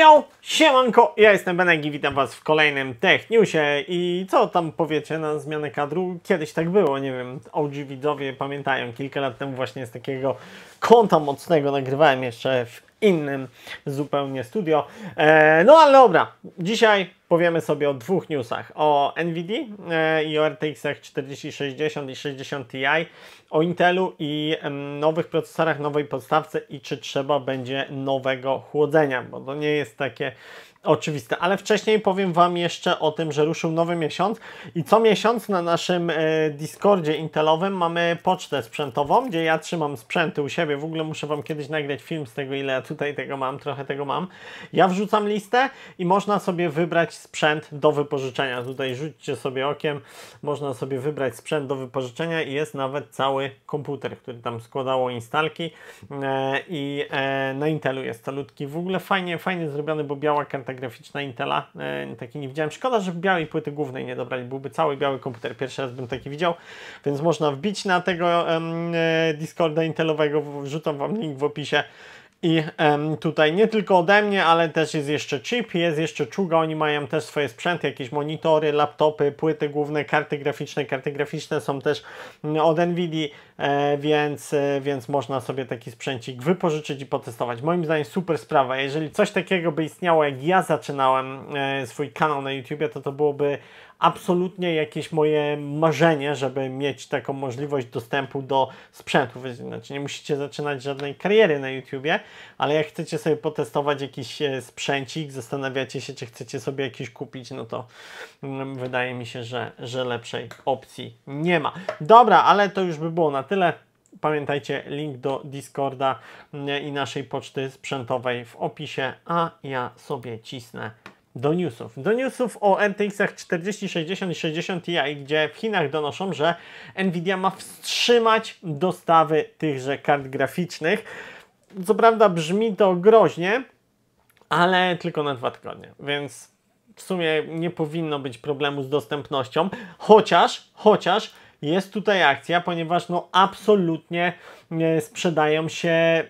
Yo, siemanko, ja jestem Benek i witam Was w kolejnym Tech Newsie i co tam powiecie na zmianę kadru? Kiedyś tak było, nie wiem, OG widzowie pamiętają, kilka lat temu właśnie z takiego konta mocnego nagrywałem jeszcze w innym zupełnie studio. E, no ale dobra, dzisiaj powiemy sobie o dwóch newsach. O NVIDIA e, i o RTX-ach 4060 i 60 Ti, o Intelu i m, nowych procesorach, nowej podstawce i czy trzeba będzie nowego chłodzenia, bo to nie jest takie oczywiste. Ale wcześniej powiem Wam jeszcze o tym, że ruszył nowy miesiąc i co miesiąc na naszym e, Discordzie Intelowym mamy pocztę sprzętową, gdzie ja trzymam sprzęty u siebie. W ogóle muszę Wam kiedyś nagrać film z tego, ile ja tutaj tego mam, trochę tego mam. Ja wrzucam listę i można sobie wybrać sprzęt do wypożyczenia. Tutaj rzućcie sobie okiem, można sobie wybrać sprzęt do wypożyczenia i jest nawet cały komputer, który tam składało instalki e, i e, na no Intelu jest to ludki. W ogóle fajnie, fajnie zrobiony, bo biała karta karta graficzna Intela. E, taki nie widziałem. Szkoda, że białej płyty głównej nie dobrali. Byłby cały biały komputer. Pierwszy raz bym taki widział, więc można wbić na tego e, Discorda Intelowego. Wrzucam Wam link w opisie. I tutaj nie tylko ode mnie, ale też jest jeszcze chip, jest jeszcze czuga, oni mają też swoje sprzęty, jakieś monitory, laptopy, płyty główne, karty graficzne, karty graficzne są też mm, od NVIDII, E, więc, e, więc można sobie taki sprzęcik wypożyczyć i potestować. Moim zdaniem super sprawa. Jeżeli coś takiego by istniało, jak ja zaczynałem e, swój kanał na YouTubie, to to byłoby absolutnie jakieś moje marzenie, żeby mieć taką możliwość dostępu do sprzętu. Znaczy nie musicie zaczynać żadnej kariery na YouTubie, ale jak chcecie sobie potestować jakiś sprzęcik, zastanawiacie się, czy chcecie sobie jakiś kupić, no to mm, wydaje mi się, że, że lepszej opcji nie ma. Dobra, ale to już by było na tyle. Pamiętajcie, link do Discorda mm, i naszej poczty sprzętowej w opisie, a ja sobie cisnę do newsów. Do newsów o RTX-ach 4060 i 60 Ti, gdzie w Chinach donoszą, że Nvidia ma wstrzymać dostawy tychże kart graficznych. Co prawda brzmi to groźnie, ale tylko na dwa tygodnie, więc w sumie nie powinno być problemu z dostępnością, chociaż, chociaż jest tutaj akcja, ponieważ no absolutnie e, sprzedają się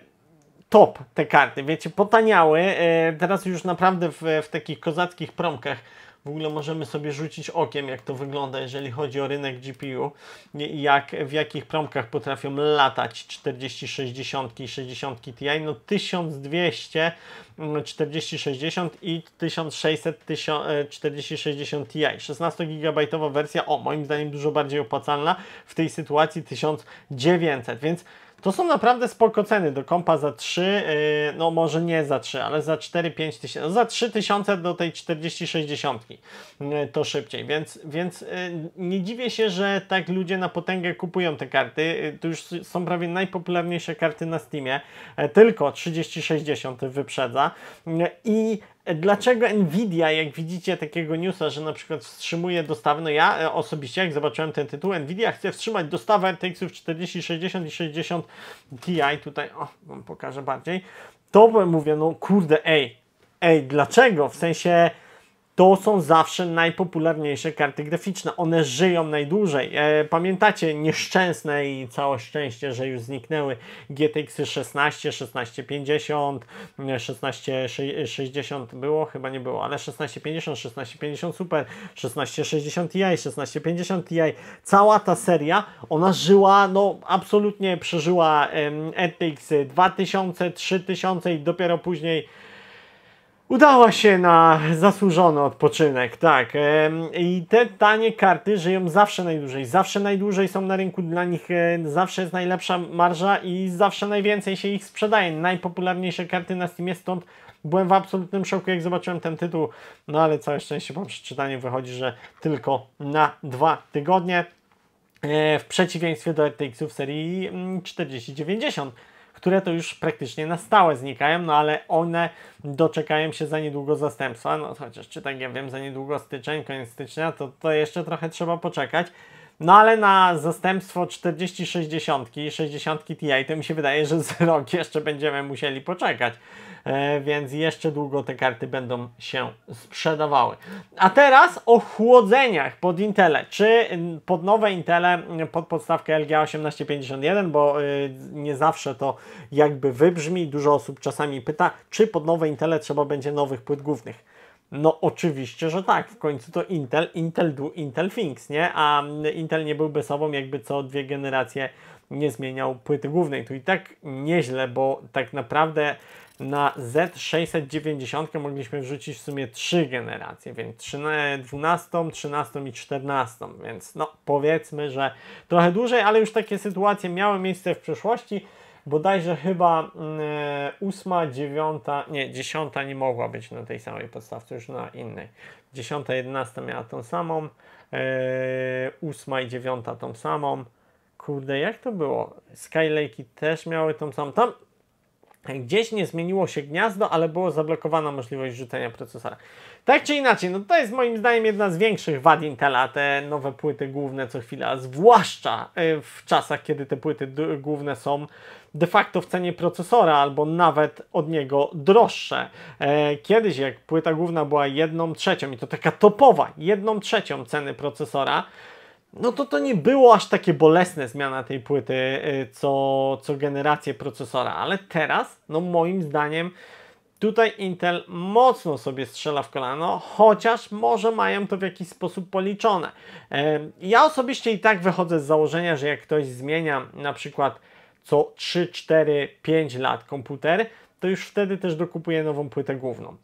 top te karty. Wiecie, potaniały, e, teraz już naprawdę w, w takich kozackich promkach w ogóle możemy sobie rzucić okiem, jak to wygląda, jeżeli chodzi o rynek GPU jak, w jakich promkach potrafią latać 40, 60 i 60 Ti. No 1200 4060 mm, i 1600 4060 e, Ti. 16 GB wersja, o moim zdaniem dużo bardziej opłacalna w tej sytuacji 1900, więc to są naprawdę spoko ceny do kompa za 3, yy, no może nie za 3, ale za 4-5 tysięcy, no za 3 tysiące do tej 40-60 yy, to szybciej, więc, więc yy, nie dziwię się, że tak ludzie na potęgę kupują te karty, y, to już są prawie najpopularniejsze karty na Steamie, e, tylko 30-60 wyprzedza y, i dlaczego Nvidia, jak widzicie takiego newsa, że na przykład wstrzymuje dostawę, no ja e, osobiście, jak zobaczyłem ten tytuł, Nvidia chce wstrzymać dostawę RTX-ów 4060 i 60 Ti, tutaj, o, wam pokażę bardziej, to mówię, no kurde, ej, ej, dlaczego? W sensie to są zawsze najpopularniejsze karty graficzne. One żyją najdłużej. E, pamiętacie nieszczęsne i całe szczęście, że już zniknęły GTX 16, 1650, 1660 było, chyba nie było, ale 1650, 1650 Super, 1660 Ti, 1650 Ti. Cała ta seria, ona żyła, no absolutnie przeżyła em, RTX 2000, 3000 i dopiero później Udała się na zasłużony odpoczynek, tak. I te tanie karty żyją zawsze najdłużej. Zawsze najdłużej są na rynku dla nich, e, zawsze jest najlepsza marża i zawsze najwięcej się ich sprzedaje. Najpopularniejsze karty na Steamie, stąd byłem w absolutnym szoku, jak zobaczyłem ten tytuł. No ale całe szczęście po przeczytaniu wychodzi, że tylko na dwa tygodnie. E, w przeciwieństwie do RTX-ów serii 4090. Mm, które to już praktycznie na stałe znikają, no ale one doczekają się za niedługo zastępstwa, no chociaż czy tak ja wiem, za niedługo styczeń, koniec stycznia, to, to jeszcze trochę trzeba poczekać. No ale na zastępstwo 4060, 60 Ti to mi się wydaje, że z rok jeszcze będziemy musieli poczekać. E, więc jeszcze długo te karty będą się sprzedawały. A teraz o chłodzeniach pod Intele, czy pod nowe Intele, pod podstawkę LGA 1851, bo y, nie zawsze to jakby wybrzmi, dużo osób czasami pyta, czy pod nowe Intele trzeba będzie nowych płyt głównych. No oczywiście, że tak. W końcu to Intel, Intel do Intel Things, nie? A mm, Intel nie byłby sobą, jakby co dwie generacje nie zmieniał płyty głównej. Tu i tak nieźle, bo tak naprawdę na Z690 mogliśmy wrzucić w sumie trzy generacje, więc 12, 13 i 14, więc no powiedzmy, że trochę dłużej, ale już takie sytuacje miały miejsce w przeszłości bodajże chyba mm, ósma, dziewiąta, nie, dziesiąta nie mogła być na tej samej podstawce, już na innej. Dziesiąta, jedenasta miała tą samą, yy, ósma i dziewiąta tą samą. Kurde, jak to było? Skylake'i też miały tą samą. Tam Gdzieś nie zmieniło się gniazdo, ale było zablokowana możliwość rzucenia procesora. Tak czy inaczej, no to jest moim zdaniem jedna z większych wad Intela, te nowe płyty główne co chwila, zwłaszcza y, w czasach, kiedy te płyty główne są de facto w cenie procesora albo nawet od niego droższe. E, kiedyś jak płyta główna była jedną trzecią i to taka topowa, jedną trzecią ceny procesora, no to to nie było aż takie bolesne zmiana tej płyty, y, co, co generację procesora, ale teraz, no moim zdaniem, tutaj Intel mocno sobie strzela w kolano, chociaż może mają to w jakiś sposób policzone. Y, ja osobiście i tak wychodzę z założenia, że jak ktoś zmienia na przykład co 3, 4, 5 lat komputer, to już wtedy też dokupuje nową płytę główną.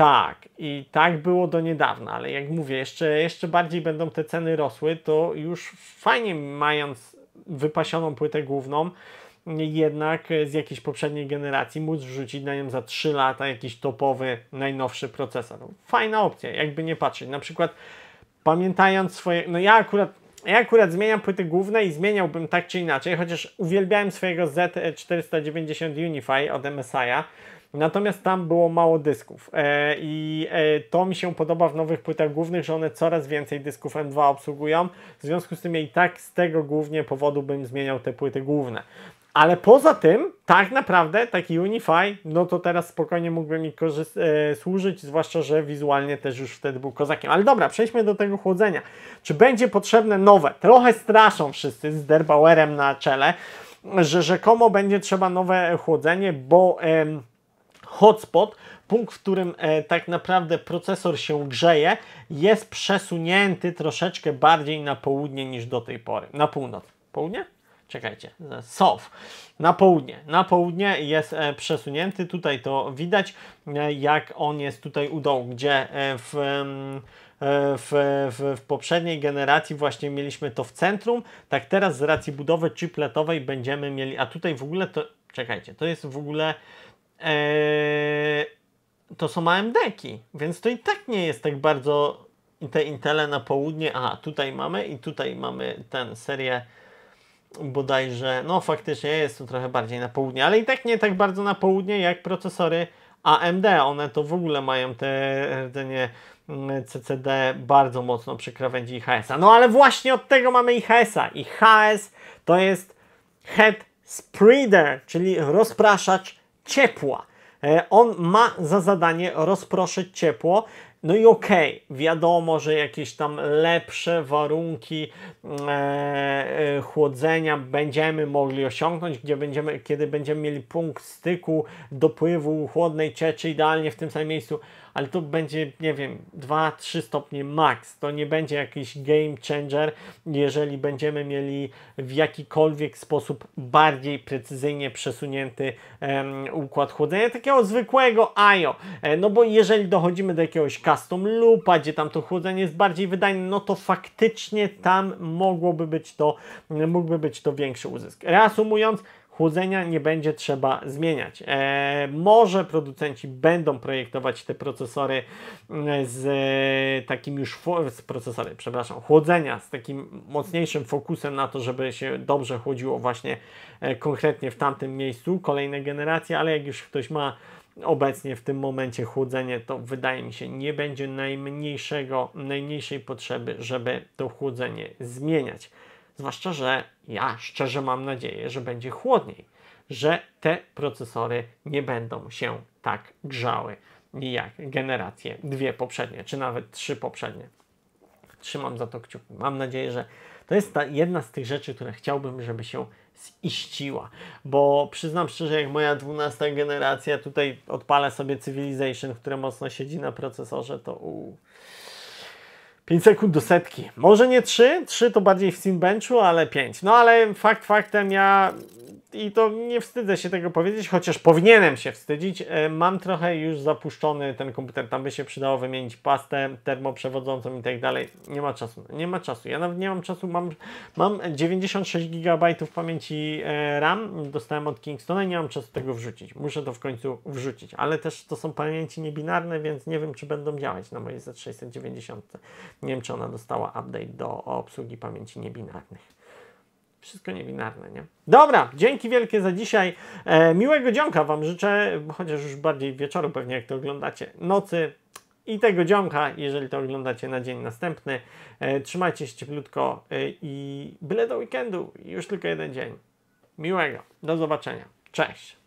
Tak, i tak było do niedawna, ale jak mówię, jeszcze, jeszcze bardziej będą te ceny rosły, to już fajnie mając wypasioną płytę główną, jednak z jakiejś poprzedniej generacji móc wrzucić na nią za 3 lata jakiś topowy, najnowszy procesor. No, fajna opcja, jakby nie patrzeć. Na przykład pamiętając swoje... No ja akurat, ja akurat zmieniam płyty główne i zmieniałbym tak czy inaczej, chociaż uwielbiałem swojego Z490 Unify od MSI'a, Natomiast tam było mało dysków e, i e, to mi się podoba w nowych płytach głównych, że one coraz więcej dysków M2 obsługują. W związku z tym ja i tak z tego głównie powodu bym zmieniał te płyty główne. Ale poza tym, tak naprawdę taki Unify, no to teraz spokojnie mógłby mi e, służyć, zwłaszcza, że wizualnie też już wtedy był kozakiem. Ale dobra, przejdźmy do tego chłodzenia. Czy będzie potrzebne nowe? Trochę straszą wszyscy z Derbauerem na czele, że rzekomo będzie trzeba nowe chłodzenie, bo... E, hotspot, punkt, w którym e, tak naprawdę procesor się grzeje, jest przesunięty troszeczkę bardziej na południe niż do tej pory. Na północ. Południe? Czekajcie, south. Na południe. Na południe jest e, przesunięty. Tutaj to widać, e, jak on jest tutaj u dołu, gdzie e, w. Mm, e, w, w, w, poprzedniej generacji właśnie mieliśmy to w centrum, tak teraz z racji budowy chipletowej będziemy mieli, a tutaj w ogóle to, czekajcie, to jest w ogóle Eee, to są AMD-ki, więc to i tak nie jest tak bardzo te Intele na południe, a tutaj mamy i tutaj mamy ten serię bodajże, no faktycznie jest tu trochę bardziej na południe, ale i tak nie tak bardzo na południe jak procesory AMD. One to w ogóle mają te rdzenie CCD bardzo mocno przy krawędzi IHS-a. No ale właśnie od tego mamy IHS-a. IHS to jest head spreader, czyli rozpraszacz ciepła. E, on ma za zadanie rozproszyć ciepło. No i okej, okay, wiadomo, że jakieś tam lepsze warunki mm, e, e, chłodzenia będziemy mogli osiągnąć, gdzie będziemy, kiedy będziemy mieli punkt styku dopływu chłodnej cieczy idealnie w tym samym miejscu ale to będzie, nie wiem, 2-3 stopnie max. To nie będzie jakiś game changer, jeżeli będziemy mieli w jakikolwiek sposób bardziej precyzyjnie przesunięty układ chłodzenia, takiego zwykłego IO. E, no bo jeżeli dochodzimy do jakiegoś custom loopa, gdzie tam to chłodzenie jest bardziej wydajne, no to faktycznie tam mogłoby być to, mógłby być to większy uzysk. Reasumując, chłodzenia nie będzie trzeba zmieniać. E, może producenci będą projektować te procesory e, z e, takim już z procesory, przepraszam, chłodzenia z takim mocniejszym fokusem na to, żeby się dobrze chłodziło właśnie e, konkretnie w tamtym miejscu, kolejne generacje, ale jak już ktoś ma obecnie w tym momencie chłodzenie, to wydaje mi się, nie będzie najmniejszego, najmniejszej potrzeby, żeby to chłodzenie zmieniać. Zwłaszcza, że ja szczerze mam nadzieję, że będzie chłodniej, że te procesory nie będą się tak grzały jak generacje dwie poprzednie, czy nawet trzy poprzednie. Trzymam za to kciuki. Mam nadzieję, że to jest ta jedna z tych rzeczy, które chciałbym, żeby się ziściła. Bo przyznam szczerze, jak moja 12 generacja, tutaj odpala sobie Civilization, które mocno siedzi na procesorze, to. Uu 5 sekund do setki. Może nie 3, 3 to bardziej w Steam Benchu, ale 5. No ale fakt faktem ja i to nie wstydzę się tego powiedzieć, chociaż powinienem się wstydzić. E, mam trochę już zapuszczony ten komputer, tam by się przydało wymienić pastę termoprzewodzącą i tak dalej. Nie ma czasu, nie ma czasu. Ja nawet nie mam czasu, mam, mam 96 GB pamięci e, RAM, dostałem od Kingstona i nie mam czasu tego wrzucić. Muszę to w końcu wrzucić, ale też to są pamięci niebinarne, więc nie wiem, czy będą działać na mojej Z690. Nie wiem, czy ona dostała update do obsługi pamięci niebinarnych wszystko niewinarne, nie? Dobra, dzięki wielkie za dzisiaj. E, miłego dzionka Wam życzę, chociaż już bardziej wieczoru pewnie jak to oglądacie. Nocy i tego dzionka, jeżeli to oglądacie na dzień następny. E, trzymajcie się cieplutko e, i byle do weekendu. Już tylko jeden dzień. Miłego. Do zobaczenia. Cześć.